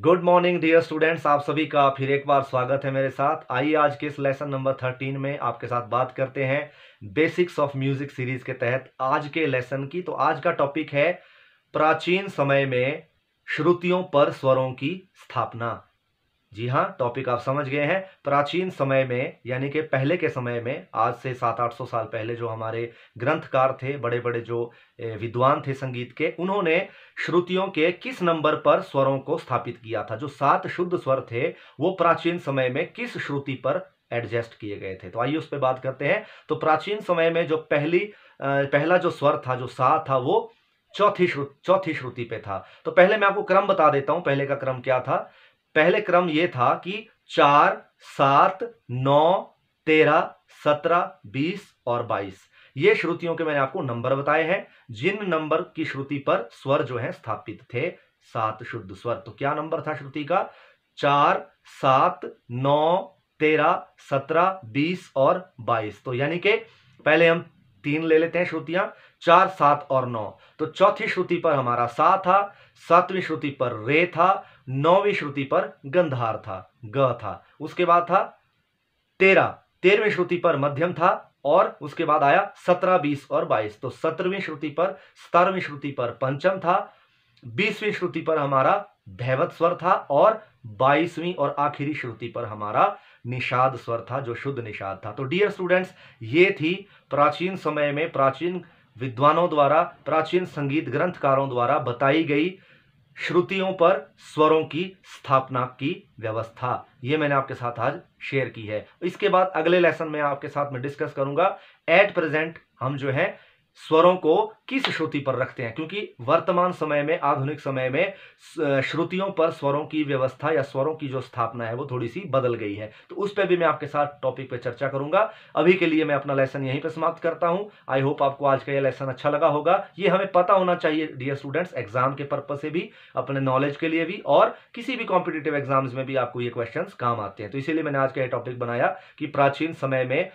good morning dear students आप सभी का फिर एक बार स्वागत है मेरे साथ आइए आज के इस लेसन नंबर थर्टीन में आपके साथ बात करते हैं बेसिक्स ऑफ म्यूजिक सीरीज के तहत आज के लेसन की तो आज का टॉपिक है प्राचीन समय में श्रुतियों पर स्वरों की स्थापना जी हाँ टॉपिक आप समझ गए हैं प्राचीन समय में यानी कि पहले के समय में आज से सात आठ सौ साल पहले जो हमारे ग्रंथकार थे बड़े बड़े जो विद्वान थे संगीत के उन्होंने श्रुतियों के किस नंबर पर स्वरों को स्थापित किया था जो सात शुद्ध स्वर थे वो प्राचीन समय में किस श्रुति पर एडजस्ट किए गए थे तो आइए उस पर बात करते हैं तो प्राचीन समय में जो पहली पहला जो स्वर था जो सा था वो चौथी श्रुति चौथी श्रुति पे था तो पहले मैं आपको क्रम बता देता हूं पहले का क्रम क्या था पहले क्रम ये था कि चार सात नौ तेरह सत्रह बीस और बाईस ये श्रुतियों के मैंने आपको नंबर बताए हैं जिन नंबर की श्रुति पर स्वर जो है स्थापित थे सात शुद्ध स्वर तो क्या नंबर था श्रुति का चार सात नौ तेरह सत्रह बीस और बाईस तो यानी के पहले हम तीन ले लेते हैं श्रुतियां चार सात और नौ तो चौथी श्रुति पर हमारा सा था सातवीं श्रुति पर रे था नौवीं श्रुति पर गंधार था ग था उसके बाद था तेरह तेरहवीं श्रुति पर मध्यम था और उसके बाद आया सत्रह बीस और बाईस तो सत्रहवीं श्रुति पर सतारहवीं श्रुति पर पंचम था बीसवीं श्रुति पर हमारा भैवत स्वर था और बाईसवीं और आखिरी श्रुति पर हमारा निषाद स्वर था जो शुद्ध निषाद था तो डियर स्टूडेंट्स ये थी प्राचीन समय में प्राचीन विद्वानों द्वारा प्राचीन संगीत ग्रंथकारों द्वारा बताई गई श्रुतियों पर स्वरों की स्थापना की व्यवस्था ये मैंने आपके साथ आज शेयर की है इसके बाद अगले लेसन में आपके साथ मैं डिस्कस करूंगा एट प्रेजेंट हम जो है स्वरों को किस श्रुति पर रखते हैं क्योंकि वर्तमान समय में आधुनिक समय में श्रुतियों पर स्वरों की व्यवस्था या स्वरों की जो स्थापना है वो थोड़ी सी बदल गई है तो उस पर भी मैं आपके साथ टॉपिक पर चर्चा करूंगा अभी के लिए मैं अपना लेसन यहीं पर समाप्त करता हूं आई होप आपको आज का यह लेसन अच्छा लगा होगा ये हमें पता होना चाहिए डियर स्टूडेंट्स एग्जाम के पर्पज से भी अपने नॉलेज के लिए भी और किसी भी कॉम्पिटेटिव एग्जाम्स में भी आपको ये क्वेश्चन काम आते हैं तो इसीलिए मैंने आज का यह टॉपिक बनाया कि प्राचीन समय में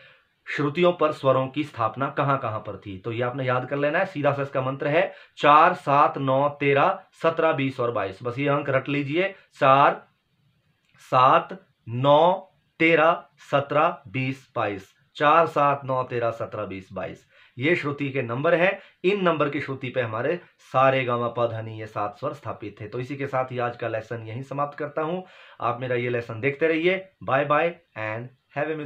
श्रुतियों पर स्वरों की स्थापना कहां कहां पर थी तो ये आपने याद कर लेना है सीधा सा इसका मंत्र है चार सात नौ तेरह सत्रह बीस और बाईस बस ये अंक रट लीजिए चार सात नौ तेरह सत्रह बीस बाईस चार सात नौ तेरह सत्रह बीस बाईस ये श्रुति के नंबर हैं इन नंबर की श्रुति पे हमारे सारे गामा हनी ये सात स्वर स्थापित थे तो इसी के साथ ही आज का लेसन यहीं समाप्त करता हूं आप मेरा ये लेसन देखते रहिए bye bye and have A